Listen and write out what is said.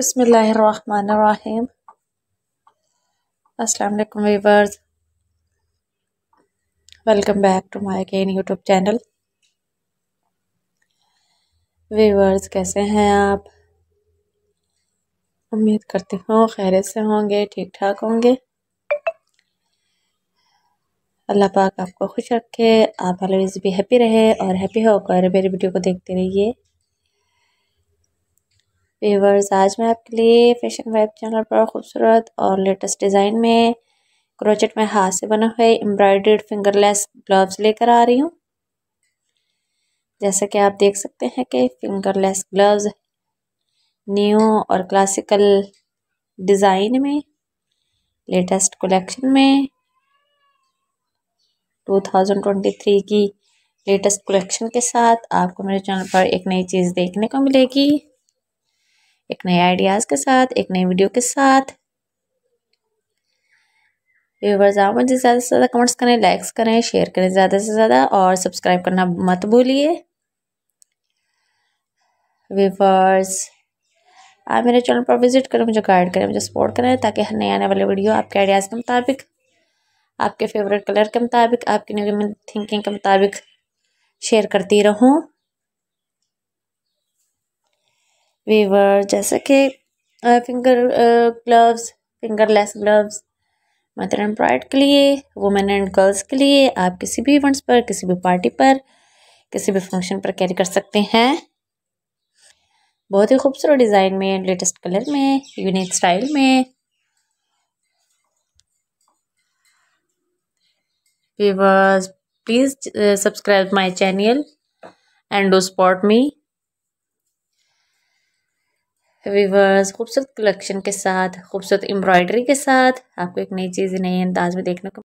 बसमीम असलकम viewers welcome back to my again YouTube channel viewers कैसे हैं आप उम्मीद करती हूँ खैर से होंगे ठीक ठाक होंगे अल्लाह पाक आपको खुश रखे आप ऑलवेज भी हैप्पी रहे और हैप्पी होकर मेरी वीडियो को देखते रहिए वीवर्स आज मैं आपके लिए फैशन वेब चैनल पर खूबसूरत और लेटेस्ट डिज़ाइन में क्रोचेट में हाथ से बने हुए एम्ब्रॉयड फिंगरलेस ग्लव्स लेकर आ रही हूँ जैसा कि आप देख सकते हैं कि फिंगरलेस ग्लव्स न्यू और क्लासिकल डिज़ाइन में लेटेस्ट कलेक्शन में 2023 की लेटेस्ट कलेक्शन के साथ आपको मेरे चैनल पर एक नई चीज़ देखने को मिलेगी एक नए आइडियाज़ के साथ एक नई वीडियो के साथ व्यूवर्स आप मुझे ज़्यादा से ज़्यादा कमेंट्स करें लाइक्स करें शेयर करें ज़्यादा से ज़्यादा और सब्सक्राइब करना मत भूलिए व्यूवर्स आप मेरे चैनल पर विजिट करें मुझे गाइड करें मुझे सपोर्ट करें ताकि हर नए आने वाले वीडियो आपके आइडियाज़ के मुताबिक आपके फेवरेट कलर के मुताबिक आपकी न्यू थिंकिंग के मुताबिक शेयर करती रहूं वीवर जैसे कि finger gloves fingerless gloves mother and bride के लिए वुमेन एंड गर्ल्स के लिए आप किसी भी इवेंट्स पर किसी भी पार्टी पर किसी भी फंक्शन पर कैरी कर सकते हैं बहुत ही खूबसूरत डिज़ाइन में लेटेस्ट कलर में यूनिक स्टाइल में please subscribe my channel and do support me viewers खूबसूरत कलेक्शन के साथ खूबसूरत एम्ब्रॉयडरी के साथ आपको एक नई चीज़ नए अंदाज में देखने को